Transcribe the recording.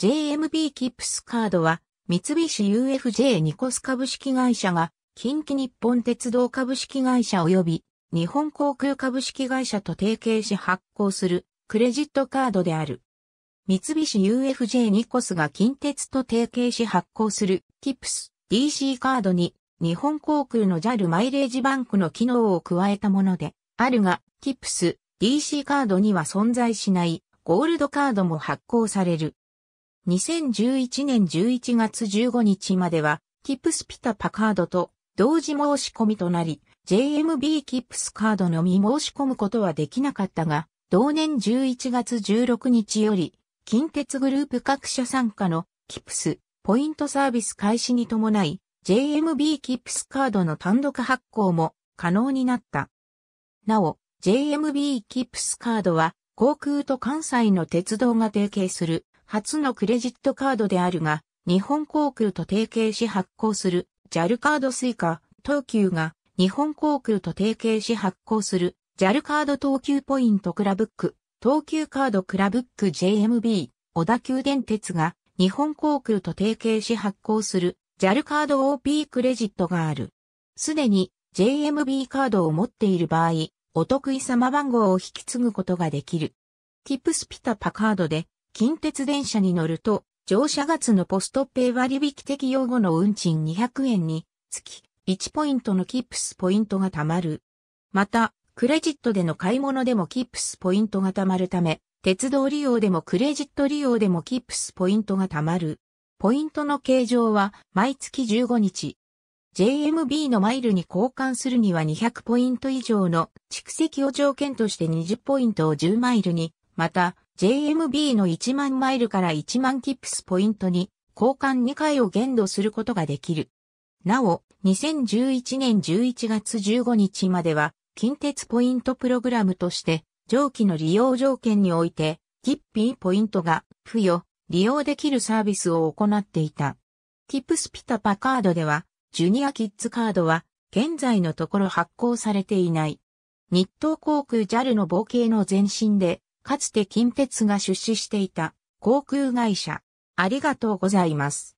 JMB キップスカードは、三菱 UFJ ニコス株式会社が、近畿日本鉄道株式会社及び、日本航空株式会社と提携し発行する、クレジットカードである。三菱 UFJ ニコスが近鉄と提携し発行する、キップス DC カードに、日本航空の JAL マイレージバンクの機能を加えたもので、あるが、キップス DC カードには存在しない、ゴールドカードも発行される。2011年11月15日までは、キプスピタパカードと同時申し込みとなり、JMB キプスカードのみ申し込むことはできなかったが、同年11月16日より、近鉄グループ各社参加のキプスポイントサービス開始に伴い、JMB キプスカードの単独発行も可能になった。なお、JMB キプスカードは、航空と関西の鉄道が提携する初のクレジットカードであるが、日本航空と提携し発行する JAL カードスイカ、東急が日本航空と提携し発行する JAL カード東急ポイントクラブック、東急カードクラブック JMB、小田急電鉄が日本航空と提携し発行する JAL カード OP クレジットがある。すでに JMB カードを持っている場合、お得意様番号を引き継ぐことができる。キップスピタパカードで近鉄電車に乗ると、乗車月のポストペイ割引適用後の運賃200円に、月1ポイントのキップスポイントが貯まる。また、クレジットでの買い物でもキップスポイントが貯まるため、鉄道利用でもクレジット利用でもキップスポイントが貯まる。ポイントの形状は毎月15日。JMB のマイルに交換するには200ポイント以上の蓄積を条件として20ポイントを10マイルにまた、JMB の1万マイルから1万キップスポイントに交換2回を限度することができる。なお、2011年11月15日までは、近鉄ポイントプログラムとして、上記の利用条件において、キッピーポイントが付与、利用できるサービスを行っていた。キップスピタパカードでは、ジュニアキッズカードは、現在のところ発行されていない。日東航空 JAL の冒険の前身で、かつて近鉄が出資していた航空会社。ありがとうございます。